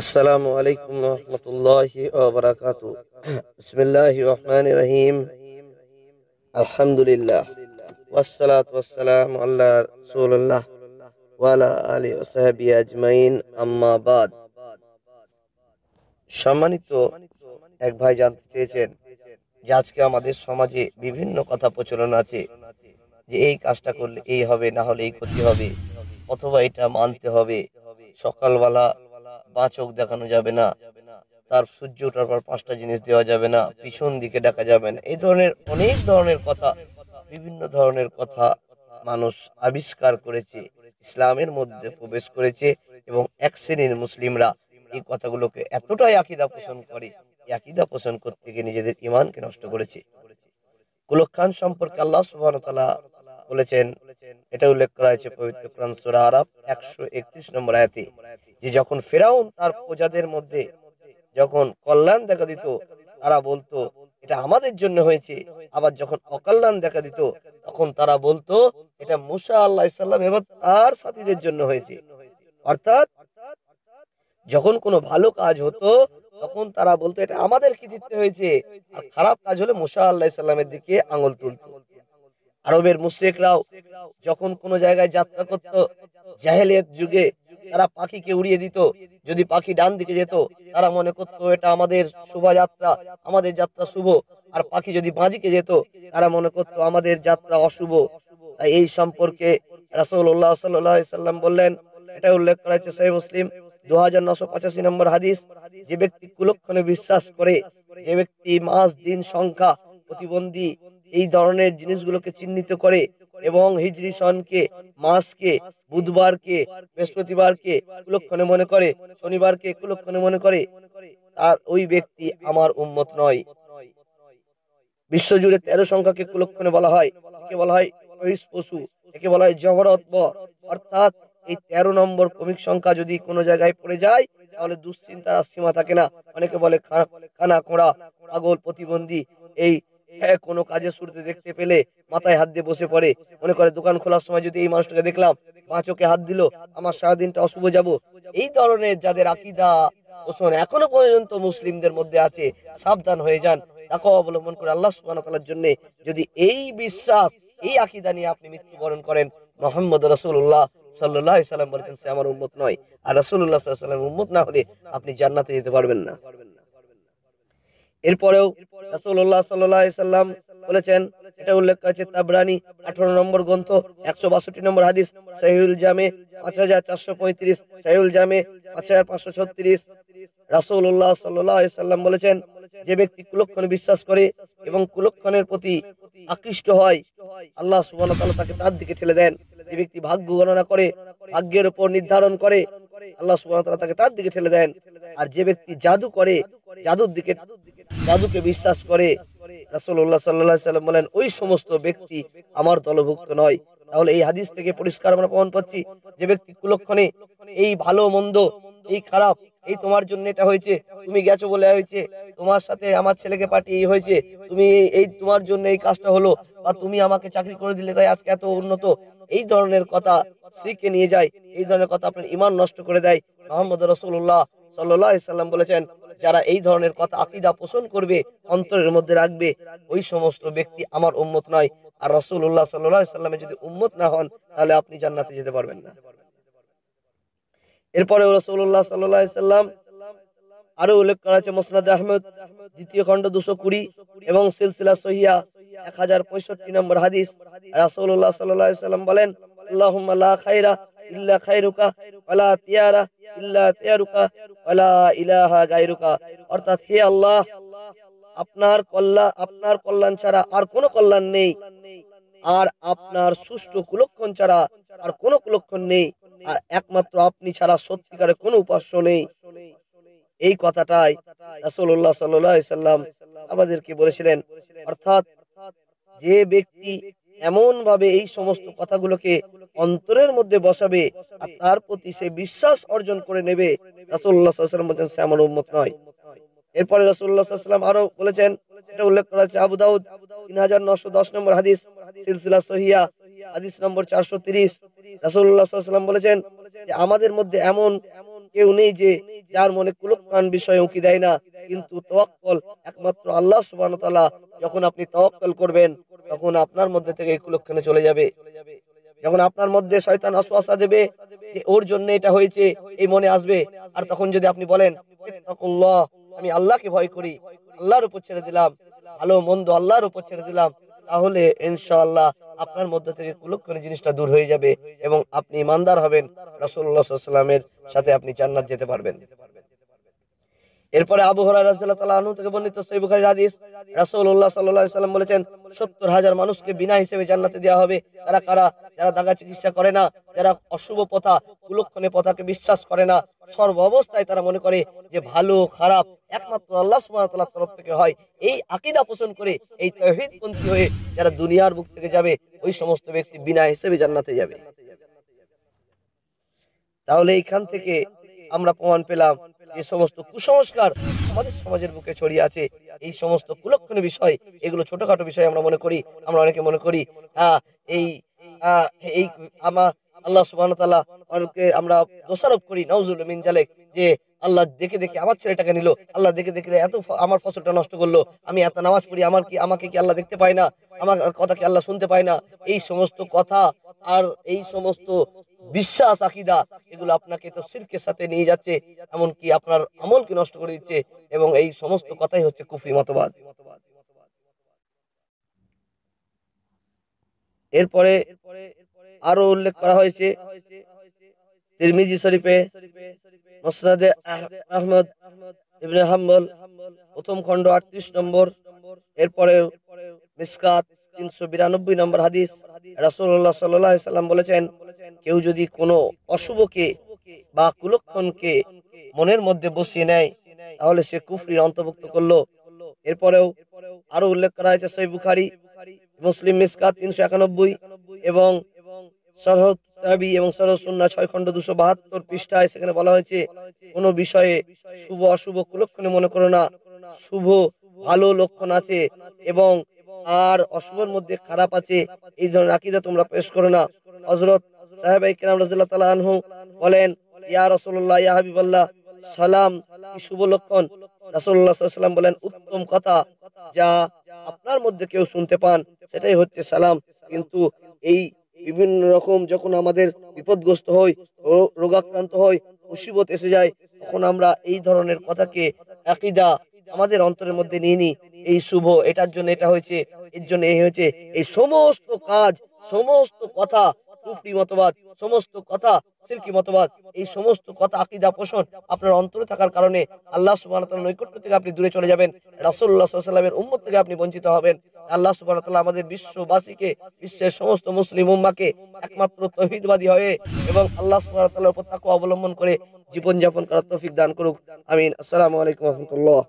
আসসালামু আলাইকুম রহমতুল্লাহি বারাকাতু বিসমিল্লাহি রহমান রহিম আলহামদুলিল্লাহ ওয়াসসালাতু ওয়াসসালামু আলা রাসূলুল্লাহ ওয়া আলা আলিহি ওয়া সাহবিহি আজমাইন আম্মা সম্মানিত এক ভাই জানতে চেয়েছেন যে আজকে আমাদের সমাজে বিভিন্ন কথা প্রচলন আছে যে এই কাজটা করলে এই হবে না হলে এই ক্ষতি হবে অথবা এটা মানতে হবে সকালবেলা বা চোখ দেখানো যাবে না তার সূর্য ওঠার পর পাঁচটা জিনিস দেওয়া যাবে না পিছন দিকে ডাকা যাবে না এই ধরনের অনেক ধরনের কথা বিভিন্ন ধরনের কথা মানুষ আবিষ্কার করেছে ইসলামের মধ্যে প্রবেশ করেছে এবং এক শ্রেণীর মুসলিমরা এই কথাগুলোকে এতটাই আকিদা পোষণ করে আকিদা পোষণ করতে গিয়ে নিজেদের ইমানকে নষ্ট করেছে কুলক খান সম্পর্কে আল্লাহ সুবাহ বলেছেন এটা উল্লেখ করা হয়েছে পবিত্র কোরআন সুরা আরব একশো একত্রিশ নম্বর আয়াতে যে যখন ফেরাউন তার প্রজাদের মধ্যে যখন কল্যাণ দেখা দিত তারা বলতো এটা আমাদের জন্য হয়েছে আবার যখন অকল্যাণ দেখা দিত তখন তারা বলতো এটা মুসা আল্লাহ ইসাল্লাম এবার তার সাথীদের জন্য হয়েছে অর্থাৎ যখন কোনো ভালো কাজ হতো তখন তারা বলতো এটা আমাদের কৃতিত্ব হয়েছে আর খারাপ কাজ হলে মুসা আল্লাহ ইসাল্লামের দিকে আঙুল তুলতো আরবের মুশ্রিকরাও যখন কোনো জায়গায় যাত্রা করত জাহেলিয়াত যুগে তারা পাখিকে উড়িয়ে দিত যদি পাখি ডান দিকে যেত তারা মনে করত এটা আমাদের শোভাযাত্রা আমাদের যাত্রা শুভ আর পাখি যদি বাঁ দিকে যেত তারা মনে করত আমাদের যাত্রা অশুভ তাই এই সম্পর্কে রাসৌল্লাহ সাল্লাম বললেন এটা উল্লেখ করা হয়েছে সেই মুসলিম দু হাজার নশো পঁচাশি নম্বর হাদিস যে ব্যক্তি কুলক্ষণে বিশ্বাস করে যে ব্যক্তি মাস দিন সংখ্যা প্রতিবন্ধী এই ধরনের জিনিসগুলোকে চিহ্নিত করে এবং হিজরি সনকে মাসকে বুধবারকে বৃহস্পতিবারকে কুলক্ষণে মনে করে শনিবারকে কুলক্ষণে মনে করে তার ওই ব্যক্তি আমার উন্মত নয় বিশ্বজুড়ে তেরো সংখ্যাকে কুলক্ষণে বলা হয় একে বলা হয় পশু একে বলা হয় জহরত্ব অর্থাৎ এই তেরো নম্বর কমিক সংখ্যা যদি কোনো জায়গায় পড়ে যায় তাহলে দুশ্চিন্তার সীমা থাকে না অনেকে বলে খানা কোড়া পাগল প্রতিবন্ধী এই হ্যাঁ, কোনো কাজের শুরুতে দেখতে পেলে মাথায় হাত দিয়ে বসে পড়ে মনে করে দোকান খোলার সময় যদি এই মানুষটাকে দেখলাম পাঁচকে হাত দিল আমার সারাদিনটা অশুভ যাব এই ধরনের যাদের আকিদা পোষণ এখনো পর্যন্ত মুসলিমদের মধ্যে আছে সাবধান হয়ে যান তাকে অবলম্বন করে আল্লাহ সুবাহ জন্য যদি এই বিশ্বাস এই আকিদা নিয়ে আপনি মৃত্যুবরণ করেন মোহাম্মদ রসুল্লাহ সাল্লাহ সাল্লাম বলেছেন সে আমার উন্মত নয় আর রসুল্লাহ সাল্লাম উন্মত না হলে আপনি জান্নাতে যেতে পারবেন না এরপরেও রাসুল্লাহ সাল্লাহ সাল্লাম বলেছেন এটা উল্লেখ আছে তাবরানি আঠারো নম্বর গ্রন্থ একশো বাষট্টি নম্বর হাদিস সাহিউল জামে পাঁচ হাজার চারশো পঁয়ত্রিশ সাহিউল জামে পাঁচ হাজার পাঁচশো ছত্রিশ রাসুল্লাহ সাল্লাম বলেছেন যে ব্যক্তি কুলক্ষণে বিশ্বাস করে এবং কুলক্ষণের প্রতি আকৃষ্ট হয় আল্লাহ সুবাহ তাকে তার দিকে ঠেলে দেন যে ব্যক্তি ভাগ্য গণনা করে ভাগ্যের উপর নির্ধারণ করে আল্লাহ সুবাহ তাকে তার দিকে ঠেলে দেন আর যে ব্যক্তি জাদু করে জাদুর দিকে জাদুকে বিশ্বাস করে রাসুল্লাহ সাল্লা সাল্লাম বলেন ওই সমস্ত ব্যক্তি আমার দলভুক্ত নয় তাহলে এই হাদিস থেকে পরিষ্কার আমরা প্রমাণ পাচ্ছি যে ব্যক্তি কুলক্ষণে এই ভালো মন্দ এই খারাপ এই তোমার জন্য এটা হয়েছে তুমি গেছো বলে হয়েছে তোমার সাথে আমার ছেলেকে পাঠিয়ে এই হয়েছে তুমি এই তোমার জন্য এই কাজটা হলো বা তুমি আমাকে চাকরি করে দিলে তাই আজকে এত উন্নত এই ধরনের কথা স্ত্রীকে নিয়ে যায় এই ধরনের কথা আপনার ইমান নষ্ট করে দেয় মোহাম্মদ রসুল্লাহ সাল্লাহ ইসাল্লাম বলেছেন যারা এই ধরনের কথা আকিদা পোষণ করবে অন্তরের মধ্যে রাখবে ওই সমস্ত ব্যক্তি আমার উম্মত নয় আর রসুল্লাহ সাল্লাহ সাল্লামে যদি উম্মত না হন তাহলে আপনি জান্নাতে যেতে পারবেন না এরপরে রসুল্লাহ সাল্লাম আরো উল্লেখ করা আছে মোসনাদ আহমদ দ্বিতীয় খণ্ড দুশো কুড়ি এবং সিলসিলা সহিয়া এক হাজার পঁয়ষট্টি নম্বর হাদিস রাসুল্লাহ সাল্লাম বলেন আল্লাহ খাইরা ইল্লা খাইরুকা আলা তিয়ারা অর্থাৎ হে আল্লাহ আপনার কল্যাণ আপনার কল্যাণ ছাড়া আর কোনো কল্যাণ নেই আর আপনার সুষ্ঠু কুলক্ষণ ছাড়া আর কোনো কুলক্ষণ নেই আর একমাত্র আপনি ছাড়া সত্যিকারে কোনো উপাস্য নেই এই কথাটাই রাসূলুল্লাহ সাল্লাল্লাহু আলাইহি সাল্লাম আমাদেরকে বলেছিলেন অর্থাৎ যে ব্যক্তি এমন ভাবে এই সমস্ত কথাগুলোকে অন্তরের মধ্যে বসাবে আর তার প্রতি সে বিশ্বাস অর্জন করে নেবে রাসুল্লাহাম বলছেন সে উন্মত নয় এরপরে রসুল্লাহাম আরো বলেছেন এটা উল্লেখ করা হচ্ছে আবু দাউদ তিন হাজার নশো দশ নম্বর হাদিস সিলসিলা সহিয়া হাদিস নম্বর চারশো তিরিশ রাসুল্লাহাম বলেছেন আমাদের মধ্যে এমন কেউ নেই যে যার মনে কুলক্ষণ বিষয়ে উঁকি দেয় না কিন্তু তওয়াক্কল একমাত্র আল্লাহ সুবাহ যখন আপনি তওয়াক্কল করবেন তখন আপনার মধ্যে থেকে এই কুলক্ষণে চলে যাবে যখন আপনার মধ্যে শয়তান আশোয়াশা দেবে যে ওর জন্য এটা হয়েছে এই মনে আসবে আর তখন যদি আপনি বলেন আমি আল্লাহকে ভয় করি আল্লাহর উপর ছেড়ে দিলাম ভালো মন্দ আল্লাহর উপর ছেড়ে দিলাম তাহলে ইনশাআল্লাহ আপনার মধ্যে থেকে কুলক্ষণে জিনিসটা দূর হয়ে যাবে এবং আপনি ইমানদার হবেন রাসুল্লাহ সাল্লামের সাথে আপনি জান্নাত যেতে পারবেন এরপরে আবু হরাইনু বলেছেন সত্তর হাজার মানুষকে বিনা হিসেবে জান্নাতে দেওয়া হবে তারা কারা যারা দাগা চিকিৎসা করে না যারা অশুভ পথা কুলক্ষণে পথাকে বিশ্বাস করে না সর্ব অবস্থায় তারা মনে করে যে ভালো খারাপ একমাত্র আল্লাহ সুমাতার তরফ থেকে হয় এই আকিদা পোষণ করে এই তহিদপন্থী হয়ে যারা দুনিয়ার বুক থেকে যাবে ওই সমস্ত ব্যক্তি বিনা হিসেবে জান্নাতে যাবে তাহলে এইখান থেকে আমরা প্রমাণ পেলাম যে সমস্ত কুসংস্কার আমাদের সমাজের বুকে ছড়িয়ে আছে এই সমস্ত কুলক্ষণ বিষয় এগুলো ছোটখাটো বিষয় আমরা মনে করি আমরা অনেকে মনে করি হ্যাঁ এই এই আমা আল্লাহ সুবাহ অনেকে আমরা দোষারোপ করি নজরুল মিন জালেক যে আল্লাহ দেখে দেখে আমার ছেলেটাকে নিল আল্লাহ দেখে দেখে এত আমার ফসলটা নষ্ট করলো আমি এত নামাজ পড়ি আমার কি আমাকে কি আল্লাহ দেখতে পায় না আমার কথা কি আল্লাহ শুনতে পায় না এই সমস্ত কথা আর এই সমস্ত বিশ্বাস আকিদা এগুলো আপনাকে তো সিরকের সাথে নিয়ে যাচ্ছে এমনকি আপনার আমলকে নষ্ট করে দিচ্ছে এবং এই সমস্ত কথাই হচ্ছে কুফরি মতবাদ এরপরে আরো উল্লেখ করা হয়েছে তিরমিজি শরীফে মুসনাদে আহমদ ইবনে হাম্বল প্রথম খণ্ড আটত্রিশ নম্বর এরপরে মিসকাত তিনশো বিরানব্বই নম্বর হাদিস রাসুল্লাহ সাল্লাহ সাল্লাম বলেছেন কেউ যদি কোনো অশুভকে বা কুলক্ষণকে মনের মধ্যে বসিয়ে নেয় তাহলে সে কুফরির অন্তর্ভুক্ত করলো এরপরেও আরো উল্লেখ করা হয়েছে সই বুখারি মুসলিম মিসকাত তিনশো একানব্বই এবং সরহী এবং সরহসন্না ছয় খণ্ড দুশো বাহাত্তর পৃষ্ঠায় সেখানে বলা হয়েছে কোনো বিষয়ে শুভ অশুভ কুলক্ষণে মনে করো না শুভ ভালো লক্ষণ আছে এবং আর অশুভের মধ্যে খারাপ আছে এই ধরনের আকিদা তোমরা পেশ করো না হজরত সাহেব ইকরাম রাজিল্লাহ তালা আনহু বলেন ইয়া রসুল্লাহ ইয়া হাবিবাল্লাহ সালাম কি শুভ লক্ষণ রাসুল্লাহাম বলেন উত্তম কথা যা আপনার মধ্যে কেউ শুনতে পান সেটাই হচ্ছে সালাম কিন্তু এই বিভিন্ন রকম যখন আমাদের বিপদগ্রস্ত হই রোগাক্রান্ত হই মুসিবত এসে যায় তখন আমরা এই ধরনের কথাকে আকিদা আমাদের অন্তরের মধ্যে নিয়ে নি এই শুভ এটার জন্য এটা হয়েছে এর জন্য এই হয়েছে এই সমস্ত কাজ সমস্ত কথা মতবাদ সমস্ত কথা সিল্কি মতবাদ এই সমস্ত কথা আকিদা পোষণ আপনার অন্তরে থাকার কারণে আল্লাহ সুবাহ নৈকট্য থেকে আপনি দূরে চলে যাবেন রাসুল্লাহামের উম্মত থেকে আপনি বঞ্চিত হবেন আল্লাহ সুবাহ আমাদের বিশ্ববাসীকে বিশ্বের সমস্ত মুসলিম উম্মাকে একমাত্র তহিদবাদী হয়ে এবং আল্লাহ সুবাহ উপর অবলম্বন করে জীবনযাপন করার তৌফিক দান করুক আমিন আসসালামু আলাইকুম রহমতুল্লাহ